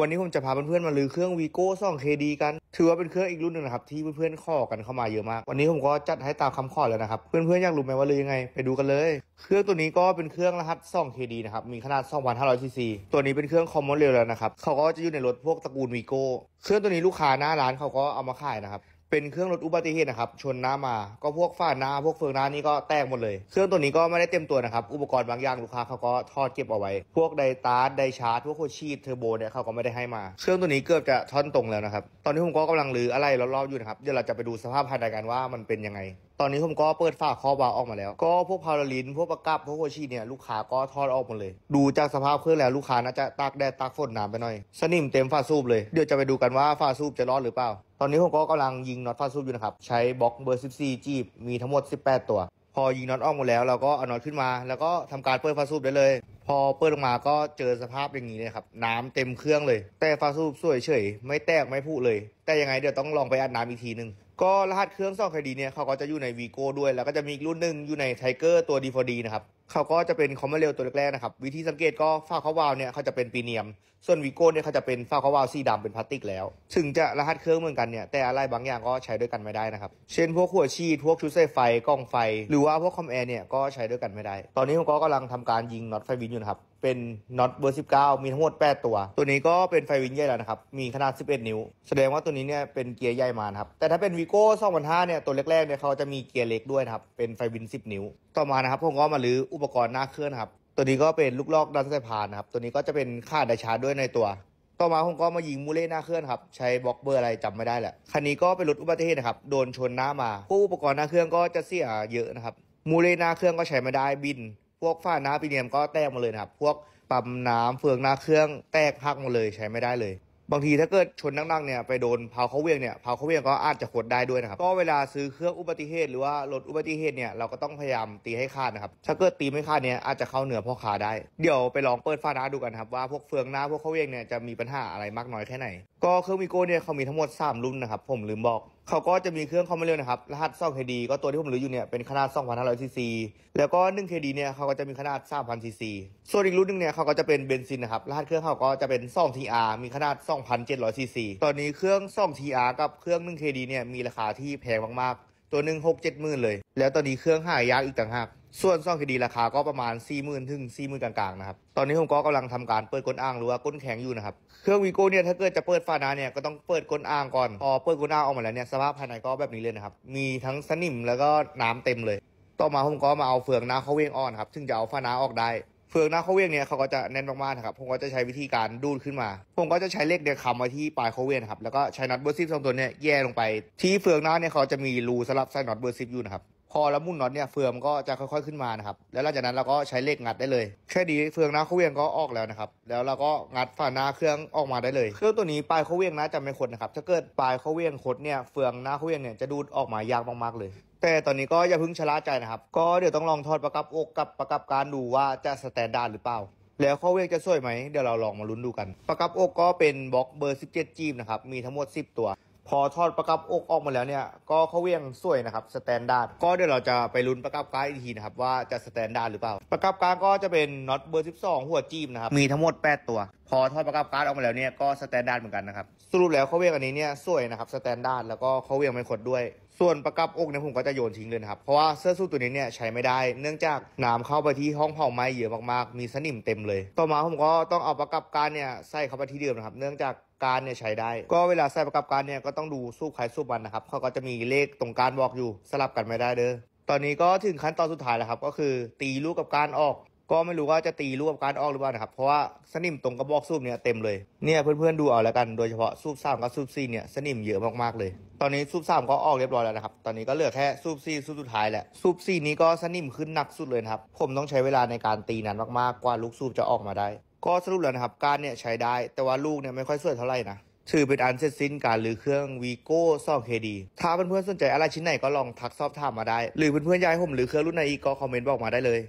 วันนี้ผมจะพาเพื่อนๆ มาลือเครื่อง Vigo 2 KD กัน ถือว่าเป็นเครื่องอีกรุ่นหนึ่งนะครับที่เพื่อนๆขอกันเข้ามาเยอะมาก วันนี้ผมก็จัดให้ตามคำขอแล้วนะครับ เพื่อนๆอยากรู้ไหมว่าลือยังไง ไปดูกันเลย เครื่องตัวนี้ก็เป็นเครื่องรหัส2 KD นะครับ มีขนาด2,500 cc ตัวนี้เป็นเครื่องคอมมอนเรลแล้วนะครับ เขาก็จะอยู่ในรถพวกตระกูล Vigo เครื่องตัวนี้ลูกค้าหน้าร้านเขาก็เอามาขายนะครับเป็นเครื่องรถอุบัติเหตุนะครับชนน้ามาก็พวกฝ้าหน้าพวกเฟืองน้านี่ก็แตกหมดเลยเครื่องตัวนี้ก็ไม่ได้เต็มตัวนะครับอุปกรณ์บางอย่างลูกค้าเขาก็ทอดเก็บเอาไว้ พวกไดตาร์ดไดชาร์จพวกโคชีดเทอร์โบเนี่ยเขาก็ไม่ได้ให้มา เครื่องตัวนี้เกือบจะท่อนตรงแล้วนะครับตอนนี้ผมก็กำลังรื้ออะไรรอบๆอยู่นะครับเดี๋ยวเราจะไปดูสภาพภายในกันว่ามันเป็นยังไง ตอนนี้ผมก็เปิดฝาครอบวาออกมาแล้ว ก็พวกพาราลิน พวกประกับพวกโคชีเนี่ยลูกค้าก็ทอดออกหมดเลย ดูจากสภาพเครื่องแล้วลูกค้าน่าจะตากแดดตากฝนนาไปหน่อย สนิมเต็มฝาสูบเลย เดี๋ยวจะไปดูกันว่าฝาสูบจะรอดหรือเปล่าตอนนี้ผมก็กำลังยิงน็อตฟาดซูบอยู่นะครับ ใช้บล็อกเบอร์ 14 จีบมีทั้งหมด 18 ตัว พอยิงน็อตอ้อกหมดแล้ว เราก็เอาน็อตขึ้นมา แล้วก็ทำการเปิดฟาซูบได้เลย พอเปิดลงมาก็เจอสภาพอย่างนี้เลยครับ น้ำเต็มเครื่องเลย แต่ฟาซูบสวยเฉย ไม่แตกไม่พุเลย แต่ยังไงเดี๋ยวต้องลองไปอัดน้ำอีกทีนึง ก็รหัสเครื่องซ่อมคดีเนี่ยเขาก็จะอยู่ในวีโก้ด้วยแล้วก็จะมีอีกรุ่นหนึ่งอยู่ในไทเกอร์ตัวดีฟอดีนะครับเขาก็จะเป็นคอมเมเรลตัวแรกๆนะครับวิธีสังเกตก็ฝ้าเขาวาวเนี่ยเขาจะเป็นปีเนียม ส่วนวิโก้เนี่ยเขาจะเป็นฝ้าเขาวาวสีดำเป็นพลาสติกแล้วถึงจะรหัสเครื่องเหมือนกันเนี่ยแต่อะไรบางอย่างก็ใช้ด้วยกันไม่ได้นะครับเช่นพวกขัวชีดพวกชุดเซไฟกล้องไฟ หรือว่าพวกคอมแอร์เนี่ยก็ใช้ด้วยกันไม่ได้ตอนนี้ผมก็กำลังทำการยิงน็อตไฟวินอยู่นะครับเป็นน็อตเบอร์19 มีทั้งหมด8ตัว ตัวนี้ก็เป็นไฟวินใหญ่แล้วนะครับมีขนาด 11 นิ้ว แสดงว่าตัวนี้เนี่ยเป็นเกียร์ใหญ่มานครับแต่ถ้าเป็นวีโก้2005เนี่ยตัวแรกๆเนี่ยเขาจะมีเกียร์เล็กด้วยครับเป็นไฟวิน 10 นิ้ว ต่อมานะครับผมก็มาลื้ออุปกรณ์หน้าเครื่องครับตัวนี้ก็เป็นลูกลอกดันสายพานนะครับตัวนี้ก็จะเป็นค่าดาชาร์ด้วยในตัวต่อมาผมก็มายิงมูเล่หน้าเครื่องครับใช้บล็อกเบอร์อะไรจำไม่ได้แหละคันนี้ก็เป็นรถอุบัติเหตุนะครับโดนชนหน้ามาผู้อุปกรณ์หน้าเครื่องก็จะเสียเยอะนะครับมูเล่หน้าเครื่องก็ใช้ไม่ได้บินพวกฝ้าน้ำปีเนียมก็แตกหมดเลยนะครับพวกปั๊มน้ำเฟืองหน้าเครื่องแตกพักหมดเลยใช้ไม่ได้เลย บางทีถ้าเกิดชนนั่งๆเนี่ยไปโดนเผาเขาเวียงเนี่ยเผาเขาเวียงก็อาจจะขดได้ด้วยนะครับก็เวลาซื้อเครื่องอุบัติเหตุหรือว่ารถอุบัติเหตุเนี่ยเราก็ต้องพยายามตีให้ขาดนะครับถ้าเกิดตีไม่ขาดเนี่ยอาจจะเข้าเหนือพ่อขาได้เดี๋ยวไปลองเปิดฝ้าน้าดูกันครับว่าพวกเฟืองหน้าพวกเขาเวียงเนี่ยจะมีปัญหาอะไรมากน้อยแค่ไหนก็เครื่องมิโก้เนี่ยเขามีทั้งหมด 3 รุ่นนะครับผมลืมบอกเขาก็จะมีเครื่องคอมเร็วนะครับรหัส2 KD ก็ตัวที่ผมรู้อยู่เนี่ยเป็นขนาด2,500ซีซี แล้วก็1 KD เนี่ยเขาก็จะมีขนาด3,000ซีซี ส่วนอีกรุ่นนึงเนี่ยเขาก็จะเป็นเบนซินนะครับรหัสเครื่องเขาก็จะเป็น2 TR มีขนาด2,700ซีซี ตอนนี้เครื่อง2 TR กับเครื่อง1 KD เนี่ยมีราคาที่แพงมากตัวหนึ่งหกเจ็ดหมื่นเลย แล้วตอนนี้เครื่องหายากอีกต่างหาก ส่วนซ่องคดีราคาก็ประมาณ4ี่หมื่นถึงสี่หมื่นกลางๆนะครับ ตอนนี้ผมก็กำลังทำการเปิดก้นอ่างหรือว่าก้นแข็งอยู่นะครับ เครื่องวีโก้เนี่ยถ้าเกิดจะเปิดฝาหน้าเนี่ยก็ต้องเปิดก้นอ่างก่อน พอเปิดก้นอ่างออกมาแล้วเนี่ยสภาพภายในก็แบบนี้เลยนะครับ มีทั้งสนิมแล้วก็น้ำเต็มเลย ต่อมาผมก็มาเอาเฟืองน้าเขาเวงอ่อนครับถึงจะเอาฝาหน้าออกได้เฟืองหน้าข้อเวียงเนี่ยเขาก็จะแน่นมากๆ นะครับผมก็จะใช้วิธีการดูดขึ้นมาผมก็จะใช้เลขเดียวคำมาที่ปลายข้อเวียงครับแล้วก็ใช้น็อตเบอร์ซิฟสองตัวเนี่ยแย่ลงไป ที่เฟืองหน้าเนี่ยเขาจะมีรูสำหรับใส่น็อตเบอร์ซิฟอยู่นะครับพอแล้วมุนน็อตเนี่ยเฟืองก็จะค่อย ๆขึ้นมานะครับแล้วหลังจากนั้นเราก็ใช้เลขงัดได้เลย แค่ดีเฟืองหน้าข้อเวียงก็ออกแล้วนะครับแล้วเราก็งัดฝาหน้าเครื่องออกมาได้เลยเครื่องตัวนี้ปลายข้อเวียงนะจะไม่ขดนะครับถ้าเกิดปลายข้อเวียงขดเนี่ยเฟืองหน้าข้อเวียงเนี่ยจะดูดออกมายากมากๆเลยแต่ตอนนี้ก็อย่าเพิ่งชะล่าใจนะครับ ก็เดี๋ยวต้องลองทอดประกับอกกับประกับการดูว่าจะสแตนดาร์ดหรือเปล่า แล้วข้อเวกจะสวยไหมเดี๋ยวเราลองมาลุ้นดูกัน ประกับอกก็เป็นบล็อกเบอร์ 17 จีมนะครับ มีทั้งหมด 10 ตัวพอทอดประกับอกออกมาแล้วเนี่ยก็เขาเวียงสวยนะครับสแตนดาร์ดก็เดี๋ยวเราจะไปลุ้นประกับก้าอีกทีนะครับว่าจะสแตนดาร์ดหรือเปล่า ประกับก้าก็จะเป็นน็อตเบอร์12หัวจีมนะครับมีทั้งหมด 8 ตัว พอทอดประกับก้าออกมาแล้วเนี่ยก็สแตนดาร์ดเหมือนกันนะครับสรุปแล้วเขาเวียงอันนี้เนี่ยสวยนะครับสแตนดาร์ดแล้วก็เขาเวียงไม่ขดด้วย ส่วนประกับอกเนี่ยผมก็จะโยนทิ้งเลยนะครับเพราะว่าเสื้อสู้ตัวนี้เนี่ยใช้ไม่ได้ เนื่องจากน้ำเข้าไปที่ห้องเผาไหม้เยอะมากๆ มีสนิมเต็มเลย ต่อมาผมก็ต้องเอาประกับก้าเนี่ยใส่เข้าไปที่เดิมนะครับเนื่องจากการเนี่ยใช้ได้ ก็เวลาใส่ประกับการเนี่ยก็ต้องดูสู้ใครสู้มันนะครับเขาก็จะมีเลขตรงการบอกอยู่สลับกันไม่ได้เด้อ ตอนนี้ก็ถึงขั้นตอนสุดท้ายแล้วครับก็คือตีลูกกับการออก ก็ไม่รู้ว่าจะตีลูกกับการออกหรือเปล่านะครับ เพราะว่าสนิมตรงกระบอกสูบเนี่ยเต็มเลย เนี่ยเพื่อนๆดูเอาแล้วกัน โดยเฉพาะสูบสามกับสูบสี่เนี่ยสนิมเยอะมากๆเลย ตอนนี้สูบสามก็ออกเรียบร้อยแล้วนะครับ ตอนนี้ก็เหลือแค่สูบสี่สูบสุดท้ายแหละ สูบสี่นี้ก็สนิมขึ้นหนักสุดเลยครับ ผมต้องใช้เวลาในการตีนานมากๆกว่าลูกสูบจะออกมาได้ก็สรุปแล้วนะครับการเนี่ยใช้ได้ แต่ว่าลูกเนี่ยไม่ค่อยสวยเท่าไหร่นะถือเป็นอันเสร็จสิ้นการรื้อเครื่องวีโก้ซอกเคดีถ้าเพื่อนๆสนใจอะไรชิ้นไหนก็ลองทักสอบถามมาได้หรือเพื่อนๆอยากให้ผมรือเครื่องรุ่นไหนอีกก็คอมเมนต์บอกมาได้เลย